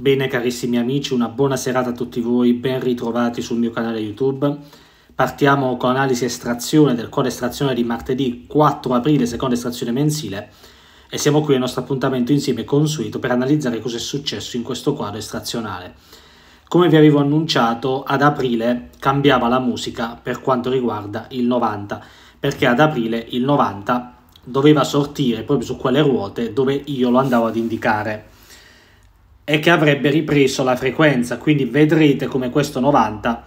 Bene carissimi amici, una buona serata a tutti voi, ben ritrovati sul mio canale YouTube. Partiamo con analisi estrazione del code estrazione di martedì 4 aprile, seconda estrazione mensile e siamo qui al nostro appuntamento insieme consueto per analizzare cosa è successo in questo quadro estrazionale. Come vi avevo annunciato, ad aprile cambiava la musica per quanto riguarda il 90, perché ad aprile il 90 doveva sortire proprio su quelle ruote dove io lo andavo ad indicare e che avrebbe ripreso la frequenza, quindi vedrete come questo 90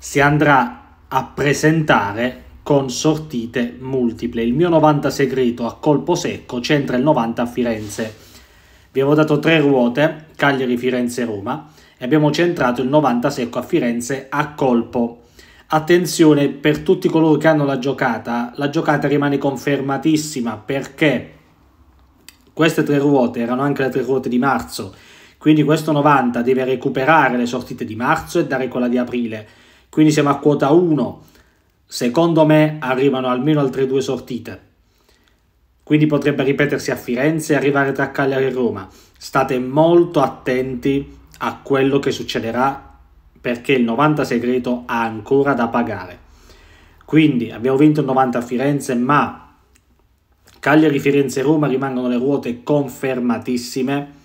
si andrà a presentare con sortite multiple. Il mio 90 segreto a colpo secco c'entra il 90 a Firenze. Vi avevo dato tre ruote, Cagliari, Firenze, Roma, e abbiamo centrato il 90 secco a Firenze a colpo. Attenzione per tutti coloro che hanno la giocata, la giocata rimane confermatissima perché queste tre ruote erano anche le tre ruote di marzo, quindi questo 90 deve recuperare le sortite di marzo e dare quella di aprile. Quindi siamo a quota 1. Secondo me arrivano almeno altre due sortite. Quindi potrebbe ripetersi a Firenze e arrivare tra Cagliari e Roma. State molto attenti a quello che succederà perché il 90 segreto ha ancora da pagare. Quindi abbiamo vinto il 90 a Firenze, ma Cagliari, Firenze e Roma rimangono le ruote confermatissime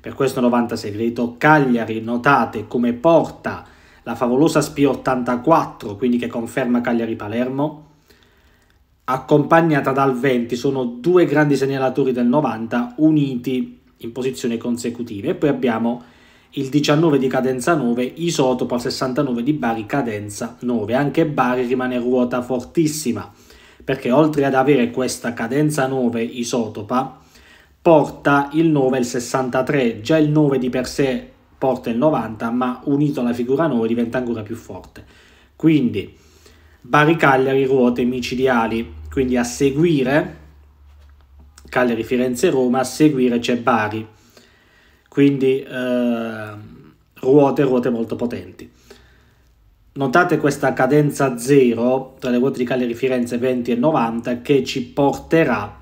per questo 90 segreto Cagliari notate come porta la favolosa Spia 84, quindi che conferma Cagliari-Palermo, accompagnata dal 20, sono due grandi segnalatori del 90 uniti in posizioni consecutive. E poi abbiamo il 19 di cadenza 9, isotopo al 69 di Bari cadenza 9. Anche Bari rimane ruota fortissima, perché oltre ad avere questa cadenza 9 isotopa, porta il 9 e il 63, già il 9 di per sé porta il 90, ma unito alla figura 9 diventa ancora più forte. Quindi Bari Cagliari ruote micidiali, quindi a seguire Cagliari, Firenze, Roma, a seguire c'è Bari. Quindi eh, ruote, ruote molto potenti. Notate questa cadenza 0 tra le ruote di Cagliari, Firenze 20 e 90 che ci porterà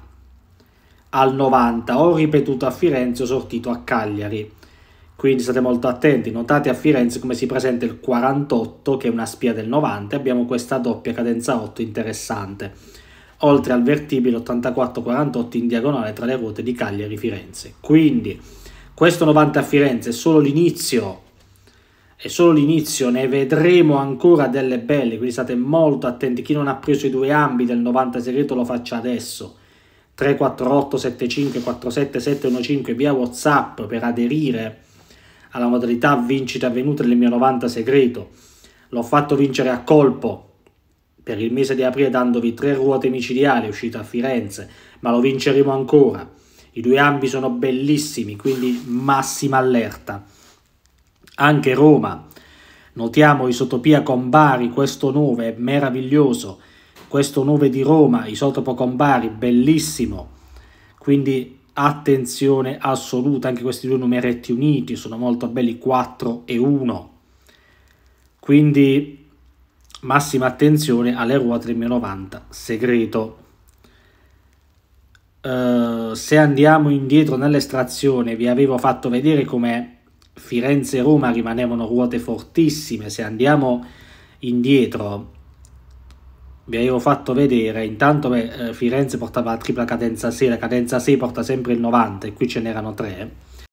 al 90, ho ripetuto a Firenze, ho sortito a Cagliari. Quindi state molto attenti, notate a Firenze come si presenta il 48 che è una spia del 90 e abbiamo questa doppia cadenza 8 interessante. Oltre al vertibile 84-48 in diagonale tra le ruote di Cagliari-Firenze. Quindi questo 90 a Firenze è solo l'inizio è solo l'inizio, ne vedremo ancora delle belle, quindi state molto attenti, chi non ha preso i due ambi del 90 segreto lo faccia adesso. 348 75 47 715 via WhatsApp per aderire alla modalità vincita avvenuta del mio 90 segreto. L'ho fatto vincere a colpo per il mese di aprile dandovi tre ruote micidiali uscite a Firenze, ma lo vinceremo ancora. I due ambi sono bellissimi, quindi massima allerta. Anche Roma. Notiamo Isotopia con Bari, questo 9 meraviglioso questo 9 di Roma, isotopo con Bari, bellissimo, quindi attenzione assoluta, anche questi due numeretti uniti sono molto belli, 4 e 1, quindi massima attenzione alle ruote del mio 90 segreto. Uh, se andiamo indietro nell'estrazione vi avevo fatto vedere come Firenze e Roma rimanevano ruote fortissime, se andiamo indietro vi avevo fatto vedere, intanto beh, eh, Firenze portava la tripla cadenza 6, la cadenza 6 porta sempre il 90 e qui ce n'erano 3